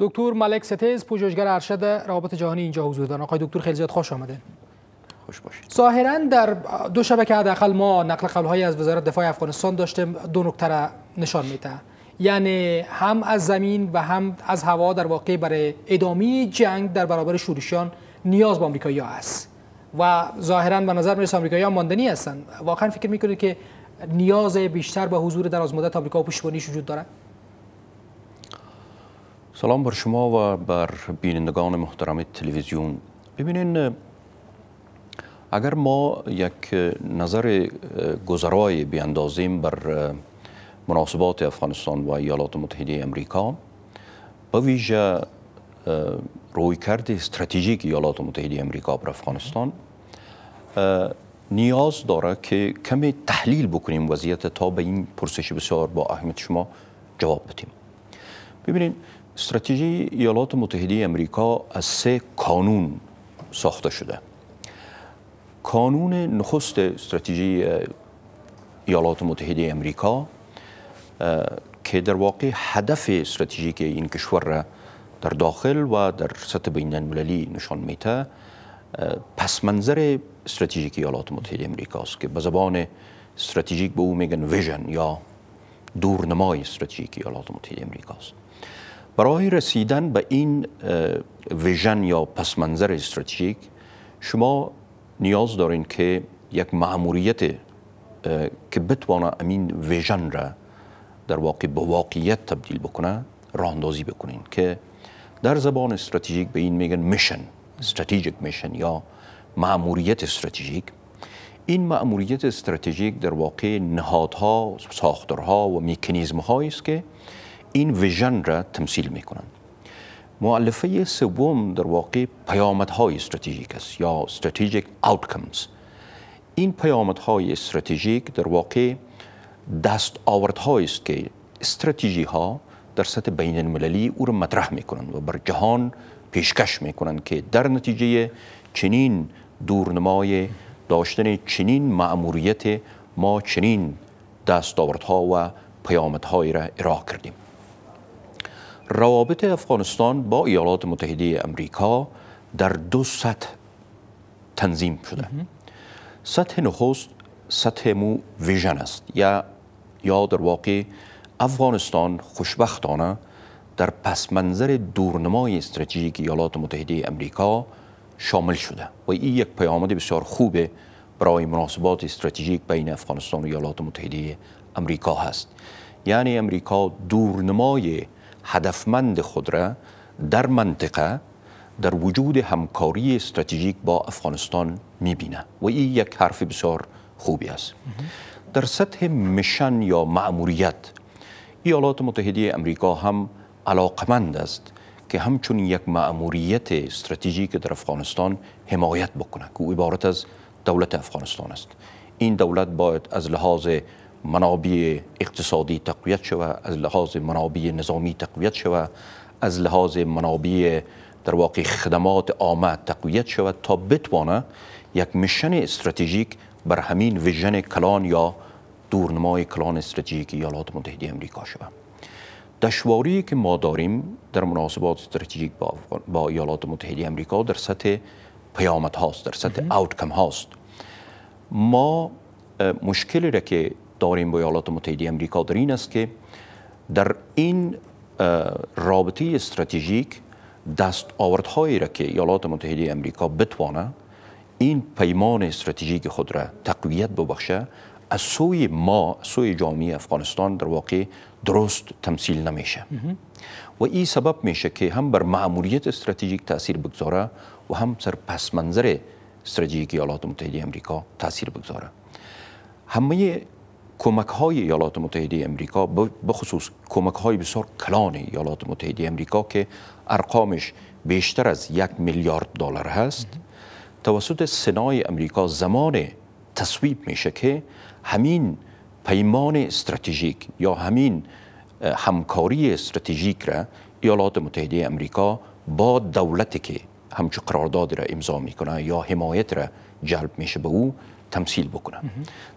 دکتر ملک ستیز پوجوشگر ارشد روابط جهانی اینجا حضور دارن آقای دکتر خیلی زیاد خوش آمده خوش باشید ظاهرا در دو شبکه حداقل ما نقل قولهایی از وزارت دفاع افغانستان داشتیم دو نکته را نشان میده یعنی هم از زمین و هم از هوا در واقع برای ادامه جنگ در برابر شورشیان نیاز به آمریکایی‌ها است و ظاهرا به نظر میرسه آمریکایی‌ها ماندنی هستند واقعا فکر میکنید که نیاز بیشتر به حضور در آزمودت آمریکا و پشتیبانیش وجود دارد سلام بر شما و بر بینندگان محترم تلویزیون ببینین اگر ما یک نظر گذرای بیاندازیم بر مناسبات افغانستان و ایالات متحده امریکا با ویژه روی رویکرد استراتژیک ایالات متحده امریکا بر افغانستان نیاز داره که کمی تحلیل بکنیم وضعیت تا به این پرسش بسیار با احمد شما جواب بدیم ببینید استراتژی ایالات متحده امریکا از سه کانون ساخته شده کانون نخست استراتژی ایالات متحده امریکا که در واقع هدف استراتژیک این کشور را در داخل و در سطح بین المللی نشان میده پس منظر استراتژیک ایالات متحده امریکا است که به زبان استراتژیک به او میگن ویژن یا دورنمای استراتژیک ایالات متحده امریکا است برای رسیدن به این ویژن یا پس منظر استراتژیک شما نیاز دارین که یک معموریت که بتوانه امین ویژن را در واقع به واقعیت تبدیل بکنه راه اندازی بکنین که در زبان استراتژیک به این میگن میشن استراتژیک میشن یا معموریت استراتژیک این معموریت استراتژیک در واقع نهادها ساختارها و مکانیزم است که این ویژن را تمثیل میکنند معلفه سوم در واقع پیامدهای استراتژیک است یا استراتژیک outcomes. این پیامدهای استراتژیک در واقع دستاوردهایی است که استراتژی ها در سطح بین المللی او را مطرح میکنند و بر جهان پیشکش میکنند که در نتیجه چنین دورنمای داشتن چنین معموریت ما چنین دستاوردها و پیامدهایی را ارائه کردیم روابط افغانستان با ایالات متحده امریکا در دو سطح تنظیم شده سطح نخست سطح مو ویژن است یا یا در واقع افغانستان خوشبختانه در پس منظر دورنمای استراتژیک ایالات متحده امریکا شامل شده و این یک پیامد بسیار خوبه برای مناسبات استراتژیک بین افغانستان و ایالات متحده امریکا هست یعنی امریکا دورنمای هدفمند خود را در منطقه در وجود همکاری استراتژیک با افغانستان میبینه و این یک حرف بسیار خوبی است در سطح مشن یا معموریت ایالات متحده امریکا هم علاقمند است که همچون یک معموریت استراتژیک در افغانستان حمایت بکنه که عبارت از دولت افغانستان است این دولت باید از لحاظ منابع اقتصادی تقویت شوه از لحاظ منابع نظامی تقویت شوه از لحاظ منابع در واقع خدمات عامه تقویت شود تا بتوانه یک میشن استراتژیک بر همین ویژن کلان یا دورنمای کلان استراتژیک ایالات متحده امریکا شود دشواری که ما داریم در مناسبات استراتژیک با, ایالات متحده امریکا در سطح پیامت هاست در سطح اوتکم هاست ما مشکلی را که داریم با ایالات متحده امریکا در این است که در این رابطه استراتژیک دست آوردهایی را که ایالات متحده امریکا بتوانه این پیمان استراتژیک خود را تقویت ببخشه از سوی ما سوی جامعه افغانستان در واقع درست تمثیل نمیشه و این سبب میشه که هم بر معمولیت استراتژیک تاثیر بگذاره و هم سر پس منظر استراتژیک ایالات متحده امریکا تاثیر بگذاره همه کمک های ایالات متحده امریکا بخصوص کمک های بسیار کلان ایالات متحده امریکا که ارقامش بیشتر از یک میلیارد دلار هست توسط سنای امریکا زمان تصویب میشه که همین پیمان استراتژیک یا همین همکاری استراتژیک را ایالات متحده امریکا با دولتی که همچو قرارداد را امضا میکنه یا حمایت را جلب میشه به او تمثیل بکنم.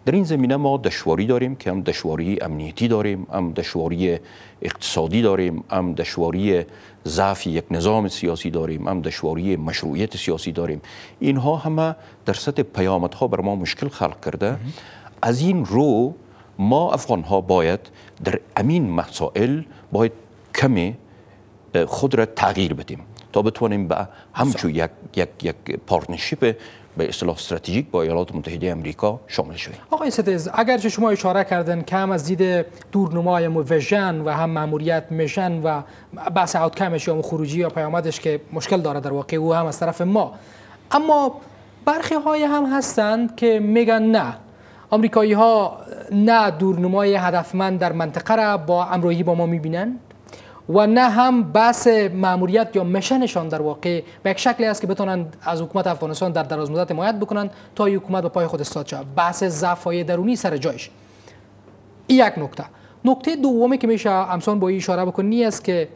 در این زمینه ما دشواری داریم که هم دشواری امنیتی داریم هم دشواری اقتصادی داریم هم دشواری ضعف یک نظام سیاسی داریم هم دشواری مشروعیت سیاسی داریم اینها همه در سطح پیامدها بر ما مشکل خلق کرده از این رو ما افغان ها باید در امین مسائل باید کمی خود را تغییر بدیم تا بتوانیم به همچون یک, یک, یک به اصطلاح استراتژیک با ایالات متحده آمریکا شامل شوید آقای ستیز اگرچه شما اشاره کردن که هم از دید دورنمای ویژن و هم ماموریت میشن و بحث کمش یا خروجی یا پیامدش که مشکل داره در واقع او هم از طرف ما اما برخی های هم هستند که میگن نه آمریکایی ها نه دورنمای هدفمند در منطقه را با امروهی با ما میبینن و نه هم بحث ماموریت یا مشنشان در واقع به یک شکلی است که بتونند از حکومت افغانستان در دراز مدت حمایت بکنند تا این حکومت به پای خود استاد شود بحث ضعف درونی سر جایش این یک نکته نکته دومی که میشه امسان با اشاره بکنی است که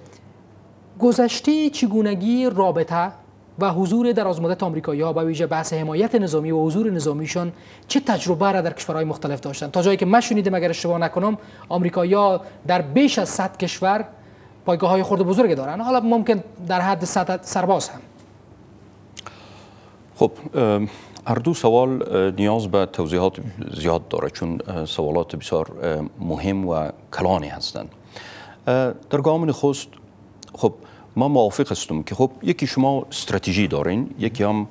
گذشته چگونگی رابطه و حضور در از مدت آمریکایی ها به ویژه بحث حمایت نظامی و حضور نظامیشان چه تجربه را در کشورهای مختلف داشتند تا جایی که من شنیدم اگر اشتباه نکنم آمریکایی ها در بیش از 100 کشور پایگاه های خورد بزرگ دارن حالا ممکن در حد سرباز هم خب هر دو سوال نیاز به توضیحات زیاد داره چون سوالات بسیار مهم و کلانی هستند در گام نخست خب ما موافق هستم که خب یکی شما استراتژی دارین یکی هم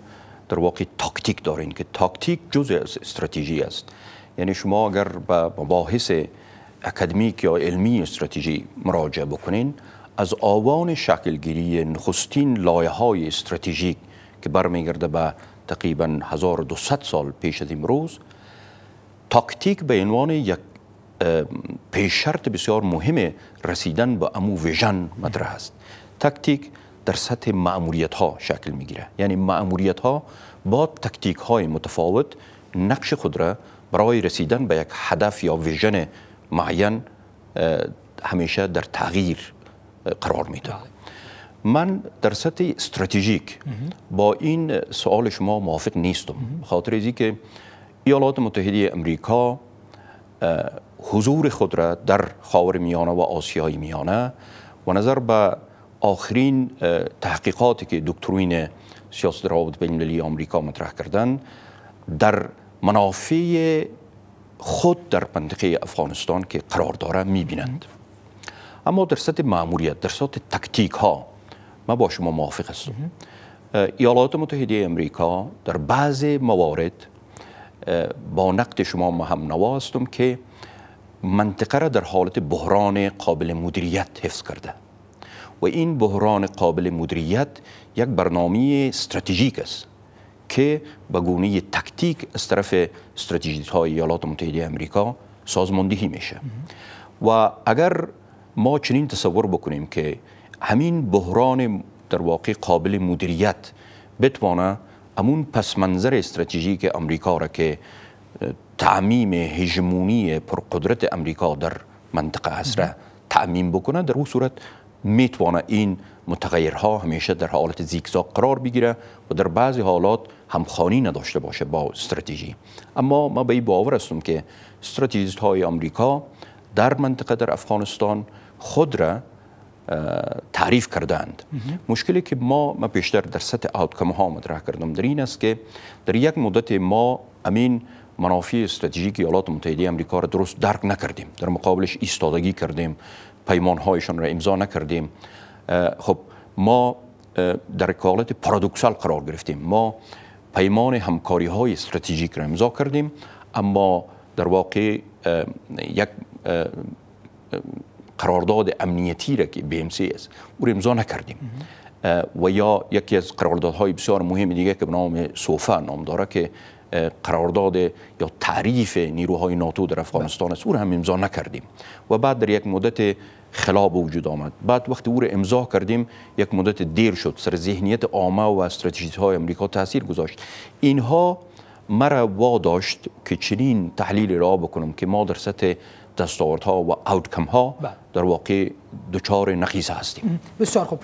در واقع تاکتیک دارین که تاکتیک جزء از استراتژی است یعنی شما اگر به مباحث اکادمیک یا علمی استراتژی مراجعه بکنین از آوان شکلگیری نخستین لایه های استراتژیک که برمیگرده به تقریبا 1200 سال پیش از امروز تاکتیک به عنوان یک شرط بسیار مهم رسیدن به امو ویژن مطرح است تاکتیک در سطح معمولیت ها شکل میگیره یعنی معمولیت ها با تکتیک های متفاوت نقش خود را برای رسیدن به یک هدف یا ویژن معین همیشه در تغییر قرار میده من در سطح استراتژیک با این سوال شما موافق نیستم خاطر ازی که ایالات متحده امریکا حضور خود را در خاور میانه و آسیای میانه و نظر به آخرین تحقیقاتی که دکترین سیاست روابط بین المللی آمریکا مطرح کردن در منافع خود در منطقه افغانستان که قرار داره میبینند اما در سطح معمولیت در سطح تکتیک ها من با شما موافق هستم ایالات متحده امریکا در بعض موارد با نقد شما مهم نوا هستم که منطقه را در حالت بحران قابل مدیریت حفظ کرده و این بحران قابل مدیریت یک برنامه استراتژیک است که به گونه تکتیک از طرف استراتیجیت های ایالات متحده امریکا سازماندهی میشه و اگر ما چنین تصور بکنیم که همین بحران در واقع قابل مدیریت بتوانه امون پس منظر استراتژیک امریکا را که تعمیم هژمونی پرقدرت امریکا در منطقه هست تعمیم بکنه در او صورت میتوانه این متغیرها همیشه در حالت زیگزاگ قرار بگیره و در بعضی حالات همخانی نداشته باشه با استراتژی اما ما به این باور هستم که استراتژیست های آمریکا در منطقه در افغانستان خود را تعریف کردند مشکلی که ما ما بیشتر در سطح آوتکم ها مطرح کردم در این است که در یک مدت ما امین منافع استراتژیک ایالات متحده آمریکا را درست درک نکردیم در مقابلش ایستادگی کردیم پیمان هایشان را امضا نکردیم Eh, خب ما eh, در حالت پارادوکسال قرار گرفتیم ما پیمان همکاری های استراتژیک را امضا کردیم اما در واقع eh، یک قرارداد امنیتی را که سی است او را امضا نکردیم و یا یکی از قراردادهای بسیار مهم دیگه که به نام سوفا نام داره که قرارداد یا تعریف نیروهای ناتو در افغانستان است او را هم امضا نکردیم و بعد در یک مدت خلاب وجود آمد بعد وقتی او را امضا کردیم یک مدت دیر شد سر ذهنیت عامه و استراتژی های امریکا تاثیر گذاشت اینها مرا واداشت که چنین تحلیل را بکنم که ما در سطح ها و آوتکم ها بله. در واقع دچار نخیص هستیم بسیار خوب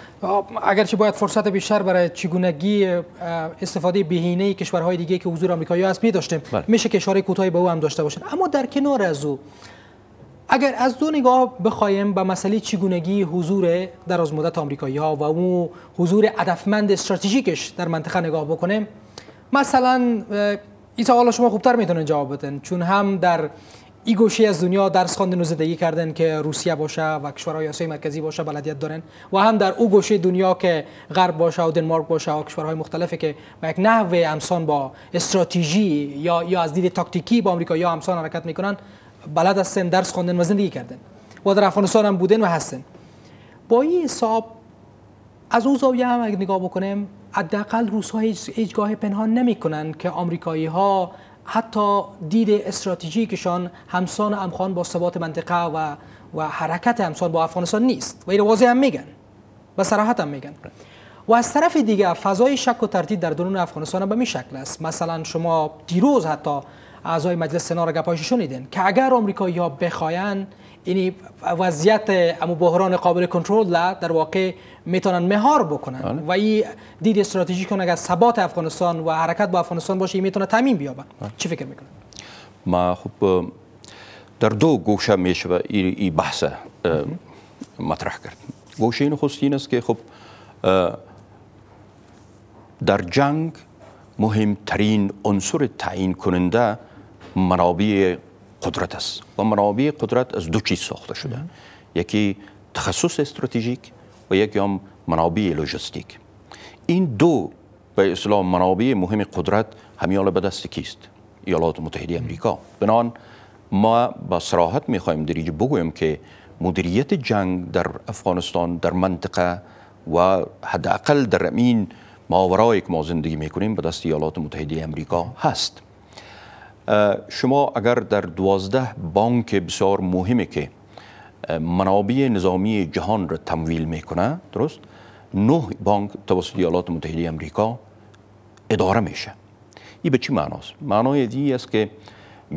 اگرچه باید فرصت بیشتر برای چگونگی استفاده بهینه کشورهای دیگه که حضور آمریکایی هست می داشتیم بله. میشه که اشاره کوتاهی به او هم داشته باشن اما در کنار از او اگر از دو نگاه بخوایم به مسئله چگونگی حضور در از مدت آمریکایی ها و اون حضور هدفمند استراتژیکش در منطقه نگاه بکنیم مثلا این سوال شما خوبتر میتونن جواب بدن چون هم در ای گوشه از دنیا درس خواندن و زندگی کردن که روسیه باشه و کشورهای آسیای مرکزی باشه بلدیت دارن و هم در او گوشه دنیا که غرب باشه و دنمارک باشه و کشورهای مختلفی که با یک نحو امسان با استراتژی یا یا از دید تاکتیکی با آمریکا یا حرکت میکنن بلد هستن درس خواندن و زندگی کردن و در افغانستان هم بودن و هستن با این حساب از اون زاویه هم اگه نگاه بکنیم حداقل روس ها هیچگاه پنهان نمیکنن که آمریکایی ها حتی دید استراتژیکشان همسان امخان با ثبات منطقه و و حرکت همسان با افغانستان نیست و این واضح هم میگن و صراحت هم میگن و از طرف دیگه فضای شک و تردید در درون افغانستان به می شکل است مثلا شما دیروز حتی اعضای مجلس سنا را گپایش شنیدین که اگر آمریکایی ها بخواین این یعنی وضعیت امو بحران قابل کنترل لا در واقع میتونن مهار بکنن بله. و این دید استراتژیک کن اگر ثبات افغانستان و حرکت با افغانستان باشه این میتونه تامین بیابن بله. چی فکر میکنن ما خب در دو گوشه میشه این ای بحث مطرح کرد گوشه این خستین است که خب در جنگ مهمترین عنصر تعیین کننده منابع قدرت است و منابع قدرت از دو چیز ساخته شده یکی تخصص استراتژیک و یکی هم منابع لوجستیک این دو به اسلام منابع مهم قدرت همیال به دست کیست ایالات متحده امریکا بنان ما با صراحت میخوایم در اینجا بگویم که مدیریت جنگ در افغانستان در منطقه و حداقل در این ماورایی که ما زندگی میکنیم به دست ایالات متحده امریکا هست شما اگر در دوازده بانک بسیار مهمه که منابع نظامی جهان را تمویل میکنه درست نه بانک توسط ایالات متحده امریکا اداره میشه این به چی معناست معنای دی است که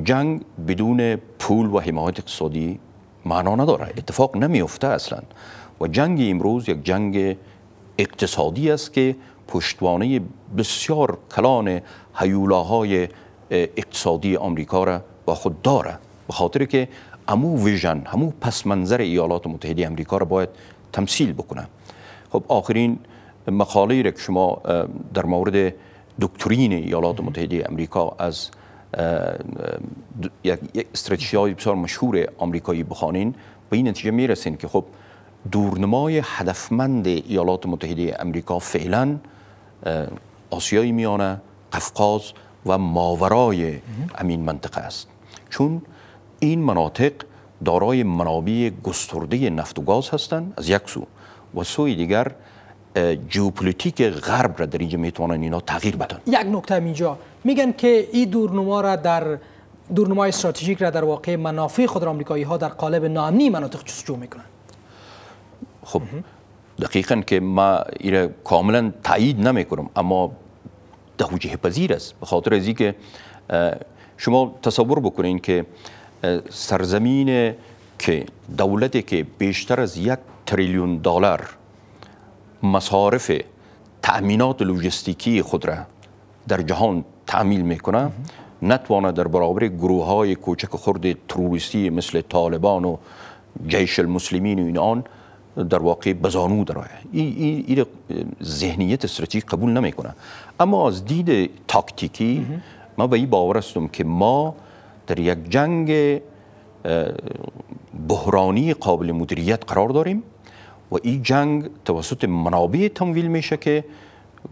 جنگ بدون پول و حمایت اقتصادی معنا نداره اتفاق نمیفته اصلا و جنگ امروز یک جنگ اقتصادی است که پشتوانه بسیار کلان هیولاهای اقتصادی آمریکا را با خود داره به خاطر که امو ویژن همو پس منظر ایالات متحده آمریکا را باید تمثیل بکنه خب آخرین مقاله را که شما در مورد دکترین ایالات متحده آمریکا از یک استراتژی های بسیار مشهور آمریکایی بخوانین به این نتیجه میرسین که خب دورنمای هدفمند ایالات متحده آمریکا فعلا آسیای میانه قفقاز و ماورای امین منطقه است چون این مناطق دارای منابع گسترده نفت و گاز هستند از یک سو و سوی دیگر جیوپولیتیک غرب را در اینجا میتوانند اینا تغییر بدن یک نکته اینجا میگن که این دورنما را در دورنمای استراتژیک را در واقع منافع خود را آمریکایی ها در قالب نامنی مناطق جستجو میکنند خب دقیقا که ما ایره کاملا تایید نمیکنم اما توجیه پذیر است به خاطر از اینکه شما تصور بکنین که سرزمین که دولتی که بیشتر از یک تریلیون دلار مصارف تأمینات لوجستیکی خود را در جهان تعمیل میکنه نتوانه در برابر گروه های کوچک خرد تروریستی مثل طالبان و جیش المسلمین و این آن در واقع بزانو درآید این ای ذهنیت استراتژیک قبول نمیکنه اما از دید تاکتیکی ما به این باور هستم که ما در یک جنگ بحرانی قابل مدیریت قرار داریم و این جنگ توسط منابع تمویل میشه که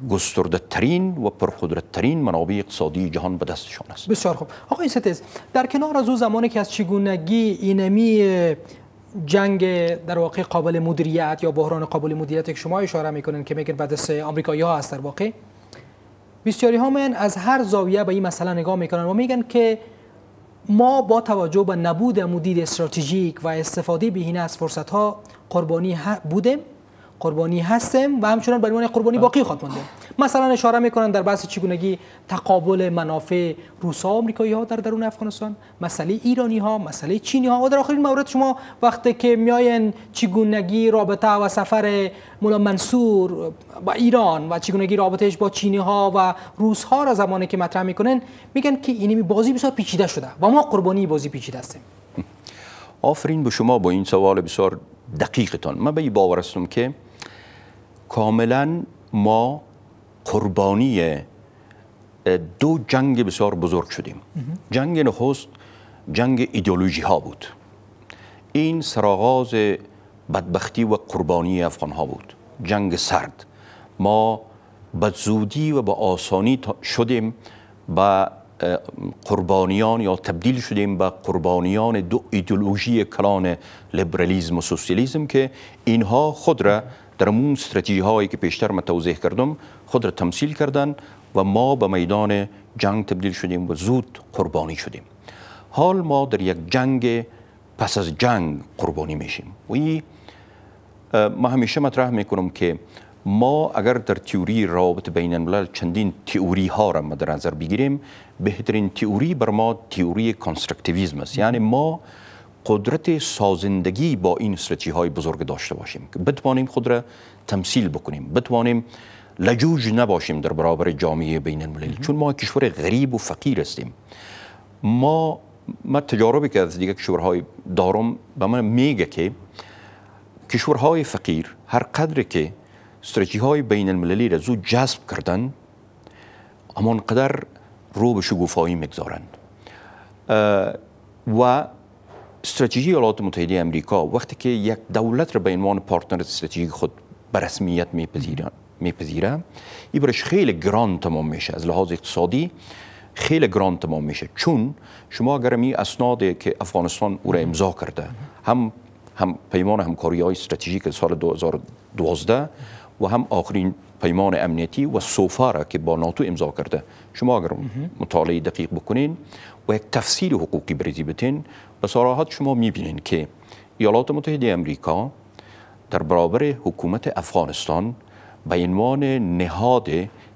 گسترده ترین و پرقدرت ترین منابع اقتصادی جهان به دستشان است بسیار خوب آقای ستیز در کنار از او زمانی که از چگونگی اینمی جنگ در واقع قابل مدیریت یا بحران قابل مدیریت که شما اشاره میکنین که میگن بعد از آمریکایی ها هست در واقع بسیاری ها من از هر زاویه به این مسئله نگاه میکنن و میگن که ما با توجه به نبود مدیر استراتژیک و استفاده بهینه از فرصت ها قربانی بودیم قربانی هستم و همچنان به عنوان قربانی باقی خواهد ماند مثلا اشاره میکنن در بحث چگونگی تقابل منافع روسا و آمریکایی ها در درون افغانستان مسئله ایرانی ها مسئله چینی ها و در آخرین مورد شما وقتی که میاین چگونگی رابطه و سفر مولا منصور با ایران و چگونگی رابطهش با چینی ها و روس ها را زمانی که مطرح میکنن میگن که این بازی بسیار پیچیده شده و ما قربانی بازی پیچیده هستیم آفرین به شما با این سوال بسیار دقیقتان من به باور هستم که کاملا ما قربانی دو جنگ بسیار بزرگ شدیم جنگ نخست جنگ ایدئولوژی ها بود این سراغاز بدبختی و قربانی افغان ها بود جنگ سرد ما بدزودی و به آسانی شدیم با قربانیان یا تبدیل شدیم به قربانیان دو ایدئولوژی کلان لیبرالیزم و سوسیالیزم که اینها خود را در استراتژی هایی که پیشتر ما توضیح کردم خود را تمثیل کردن و ما به میدان جنگ تبدیل شدیم و زود قربانی شدیم حال ما در یک جنگ پس از جنگ قربانی میشیم و این ما همیشه مطرح میکنم که ما اگر در تئوری رابط بین الملل چندین تئوری ها را در نظر بگیریم بهترین تئوری بر ما تئوری کانستراکتیویسم است یعنی ما قدرت سازندگی با این استراتژی های بزرگ داشته باشیم که بتوانیم خود را تمثیل بکنیم بتوانیم لجوج نباشیم در برابر جامعه بین المللی چون ما کشور غریب و فقیر هستیم ما ما تجاربی که از دیگه کشورهای دارم به من میگه که کشورهای فقیر هر قدر که استراتژی های بین المللی را زود جذب کردن همانقدر قدر رو به شگوفایی میگذارند و استراتژی ایالات متحده امریکا وقتی که یک دولت را به عنوان پارتنر استراتژیک خود به رسمیت میپذیرن میپذیره این برش خیلی گران تمام میشه از لحاظ اقتصادی خیلی گران تمام میشه چون شما اگر می اسناد که افغانستان او را امضا کرده هم هم پیمان همکاری های استراتژیک سال 2012 و هم آخرین پیمان امنیتی و سوفارا که با ناتو امضا کرده شما اگر مطالعه دقیق بکنین و یک تفسیر حقوقی بریزی بتین به سراحت شما میبینین که ایالات متحده امریکا در برابر حکومت افغانستان به عنوان نهاد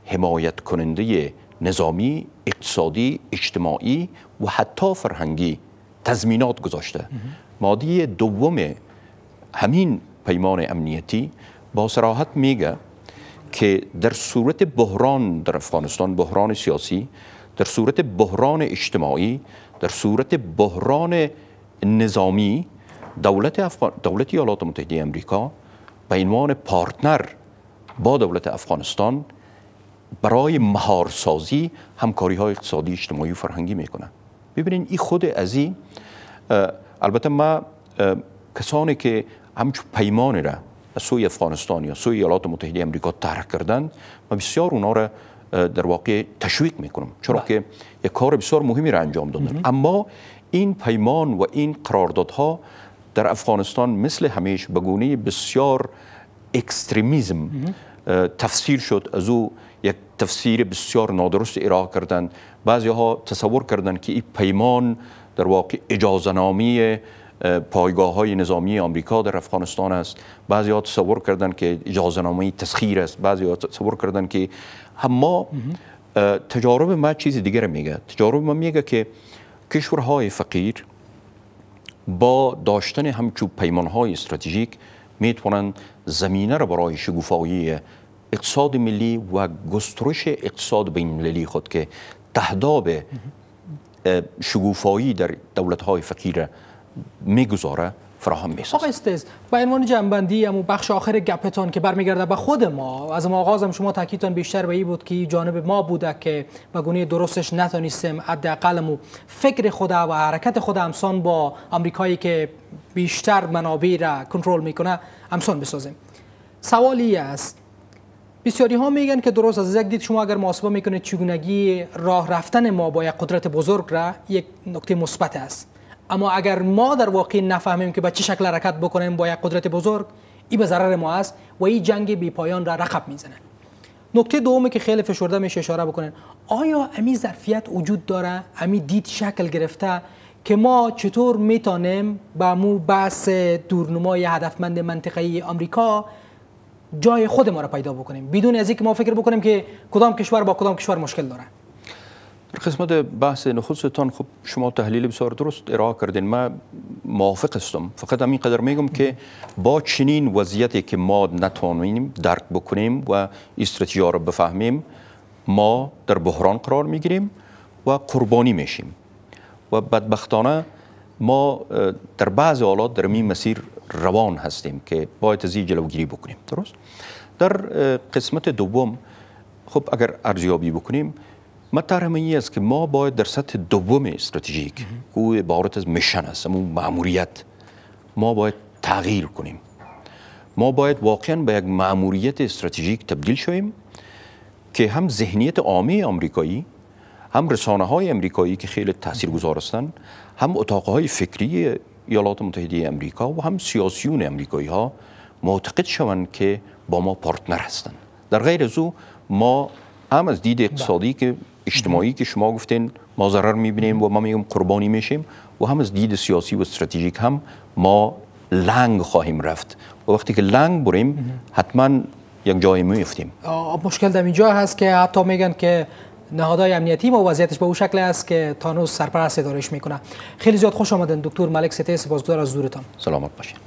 حمایت کننده نظامی، اقتصادی، اجتماعی و حتی فرهنگی تضمینات گذاشته مادی دوم همین پیمان امنیتی با سراحت میگه که در صورت بحران در افغانستان بحران سیاسی در صورت بحران اجتماعی در صورت بحران نظامی دولت, افغان... دولت ایالات متحده امریکا به عنوان پارتنر با دولت افغانستان برای مهارسازی همکاری های اقتصادی اجتماعی و فرهنگی میکنه ببینین این خود ازی البته ما کسانی که همچو پیمانی را سوی افغانستان یا سوی ایالات متحده امریکا ترک کردند، ما بسیار اونا را در واقع تشویق میکنم چرا بله. که یک کار بسیار مهمی را انجام دادن اما این پیمان و این قراردادها در افغانستان مثل همیش بگونه بسیار اکستریمیزم تفسیر شد از او یک تفسیر بسیار نادرست ارائه کردن بعضی ها تصور کردند که این پیمان در واقع اجازنامی پایگاه های نظامی آمریکا در افغانستان است بعضی ها تصور کردند که اجازنامی تسخیر است بعضی ها تصور کردند که اما تجارب ما چیز دیگر میگه تجارب ما میگه که کشورهای فقیر با داشتن همچون پیمانهای استراتژیک میتونن زمینه را برای شگوفایی اقتصاد ملی و گسترش اقتصاد بین المللی خود که تهداب شگوفایی در دولت‌های فقیر میگذاره فراهم میسازه با عنوان جنبندی و بخش آخر گپتان که برمیگرده به خود ما از ما آغازم شما تاکیدتان بیشتر به این بود که جانب ما بوده که به گونه درستش نتونستیم حداقل مو فکر خدا و حرکت خود امسان با آمریکایی که بیشتر منابع را کنترل میکنه امسان بسازیم سوالی است بسیاری ها میگن که درست از یک دید شما اگر محاسبه میکنید چگونگی راه رفتن ما با یک قدرت بزرگ را یک نکته مثبت است اما اگر ما در واقع نفهمیم که به چه شکل حرکت بکنیم با یک قدرت بزرگ این به ضرر ما است و این جنگ بی پایان را رقب میزنه نکته دومی که خیلی فشرده میشه اشاره بکنن آیا امی ظرفیت وجود داره امی دید شکل گرفته که ما چطور میتانیم به مو بحث دورنمای هدفمند منطقه ای آمریکا جای خود ما را پیدا بکنیم بدون از اینکه ما فکر بکنیم که کدام کشور با کدام کشور مشکل داره قسمت بحث نخستتان خب شما تحلیل بسیار درست ارائه کردین من موافق هستم فقط همین قدر میگم که با چنین وضعیتی که ما نتوانیم درک بکنیم و استراتژی را بفهمیم ما در بحران قرار میگیریم و قربانی میشیم و بدبختانه ما در بعض حالات در این مسیر روان هستیم که باید از جلوگیری بکنیم درست در قسمت دوم خب اگر ارزیابی بکنیم مطرح من است که ما باید در سطح دوم استراتژیک او عبارت از میشن است ماموریت ما باید تغییر کنیم ما باید واقعا به یک معموریت استراتژیک تبدیل شویم که هم ذهنیت عامه آمریکایی هم رسانه های امریکایی که خیلی تاثیرگذار هستند هم اتاق های فکری ایالات متحده آمریکا و هم سیاسیون امریکایی ها معتقد شوند که با ما پارتنر هستند در غیر از او ما هم از دید اقتصادی بله. که اجتماعی که شما گفتین ما ضرر میبینیم و ما میگم قربانی میشیم و هم از دید سیاسی و استراتژیک هم ما لنگ خواهیم رفت و وقتی که لنگ بریم حتما یک جایی میفتیم مشکل در اینجا هست که حتی میگن که نهادهای امنیتی ما وضعیتش به اون شکل است که تانوس سرپرست دارش میکنه خیلی زیاد خوش آمدن دکتر ملک ستی سپاسگزار از حضورتان سلامت باشین